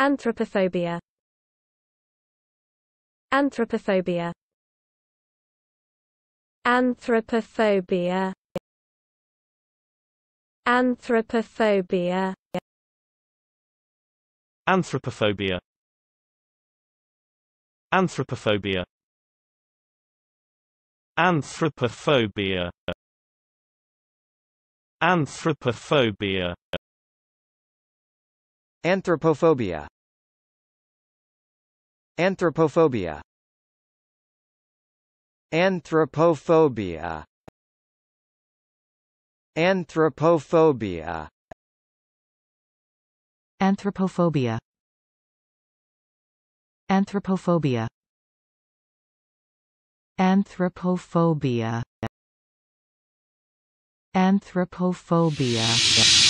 Anthropophobia Anthropophobia Anthropophobia Anthropophobia Anthropophobia Anthropophobia Anthropophobia Anthropophobia Anthropophobia Anthropophobia Anthropophobia Anthropophobia Anthropophobia Anthropophobia Anthropophobia Anthropophobia